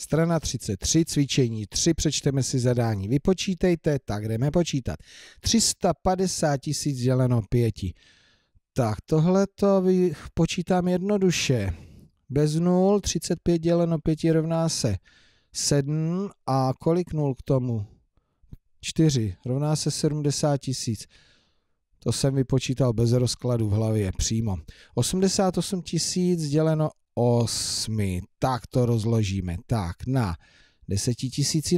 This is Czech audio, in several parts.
Strana 33, cvičení 3, přečteme si zadání. Vypočítejte, tak jdeme počítat. 350 tisíc děleno 5. Tak tohle to počítám jednoduše. Bez 0, 35 děleno 5 rovná se 7 a kolik 0 k tomu? 4, rovná se 70 tisíc. To jsem vypočítal bez rozkladu v hlavě, přímo. 88 tisíc děleno 8, Tak to rozložíme. Tak na 10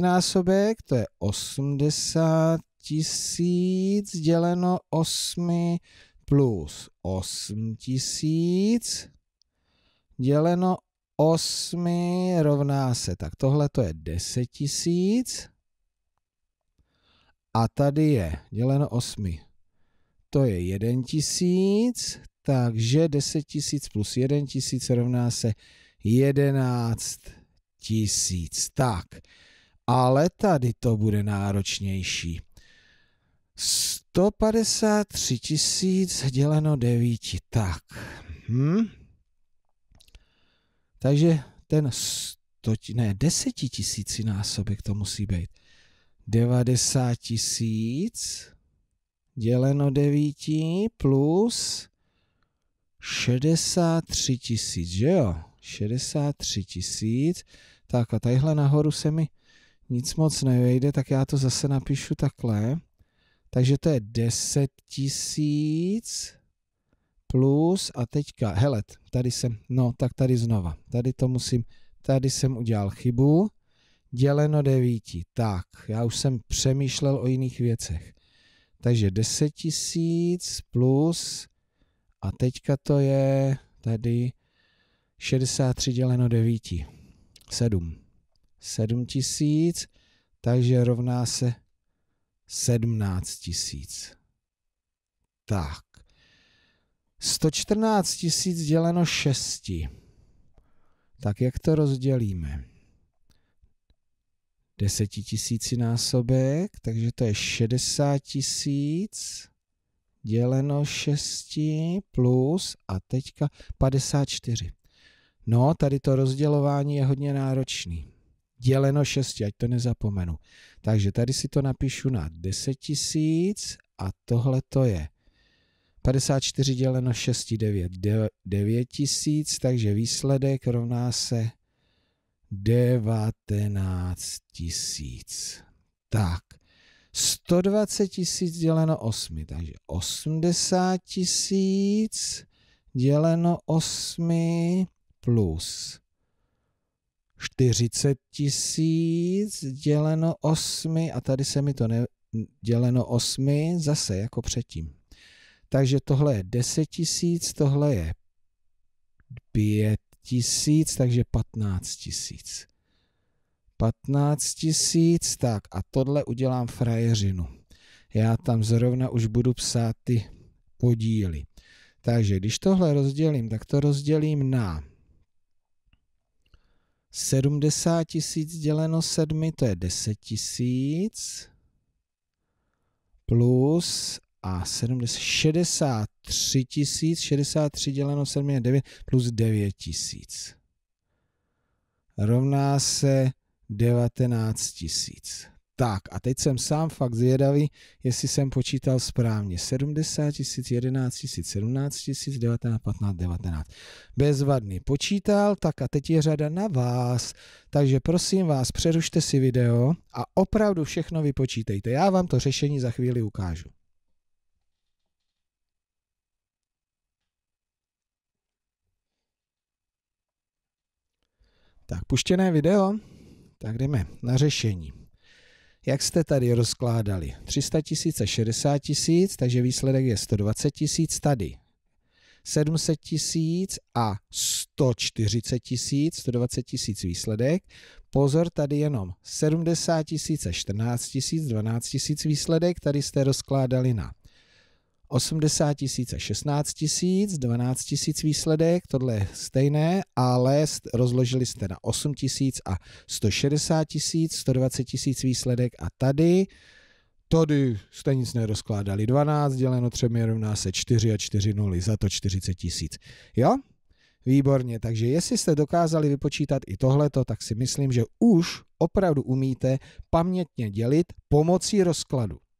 násobek, to je 80 tisíc děleno 8 plus 8 tisíc děleno 8 rovná se, tak tohle to je 10 tisíc a tady je děleno 8. To je 1 tisíc, takže 10 tisíc plus 1 tisíc rovná se 11 tisíc. Tak, ale tady to bude náročnější. 153 tisíc děleno 9, tak. Hm? Takže ten 100, ne, 10 tisíci násobek to musí být. 90 tisíc děleno 9 plus 63 tisíc, že jo? 63 tisíc. Tak a tadyhle nahoru se mi nic moc nevejde, tak já to zase napíšu takhle. Takže to je 10 tisíc plus a teďka, hele, tady jsem, no tak tady znova, tady to musím, tady jsem udělal chybu, děleno 9, tak, já už jsem přemýšlel o jiných věcech. Takže 10 tisíc plus a teďka to je tady 63 děleno 9. 7. 7 tisíc, takže rovná se 17 tisíc. Tak. 114 tisíc děleno 6. Tak jak to rozdělíme? Desetitisíci násobek, takže to je 60 tisíc děleno 6 plus a teďka 54. No, tady to rozdělování je hodně náročný. Děleno 6, ať to nezapomenu. Takže tady si to napíšu na 10 tisíc a tohle to je 54 děleno 6, 9, 9 tisíc, takže výsledek rovná se 19 tisíc. Tak, 120 tisíc děleno 8, takže 80 tisíc děleno 8 plus 40 tisíc děleno 8 a tady se mi to ne, děleno 8 zase jako předtím. Takže tohle je 10 tisíc, tohle je 5 tisíc, takže 15 tisíc. 15 tisíc, tak a tohle udělám frajeřinu. Já tam zrovna už budu psát ty podíly. Takže když tohle rozdělím, tak to rozdělím na 70 tisíc děleno 7, to je 10 tisíc, plus a 70, 63 tisíc, 63 děleno 7 je 9, plus 9 tisíc. Rovná se 19 tisíc. Tak a teď jsem sám fakt zvědavý, jestli jsem počítal správně. 70 tisíc, 11 tisíc, 17 tisíc, 19, 15, 19. Bezvadný počítal, tak a teď je řada na vás. Takže prosím vás, přerušte si video a opravdu všechno vypočítejte. Já vám to řešení za chvíli ukážu. Tak puštěné video. Tak jdeme na řešení. Jak jste tady rozkládali? 300 tisíc a 60 tisíc, takže výsledek je 120 tisíc tady. 700 tisíc a 140 tisíc, 120 tisíc výsledek. Pozor, tady jenom 70 tisíc a 14 tisíc, 12 tisíc výsledek, tady jste rozkládali na 80 tisíc a 16 tisíc, 12 tisíc výsledek, tohle je stejné, ale rozložili jste na 8 tisíc a 160 tisíc, 120 tisíc výsledek a tady Tady jste nic nerozkládali. 12 děleno třemi, rovná se 4 a 4 nuly, za to 40 tisíc. Jo? Výborně, takže jestli jste dokázali vypočítat i tohleto, tak si myslím, že už opravdu umíte pamětně dělit pomocí rozkladu.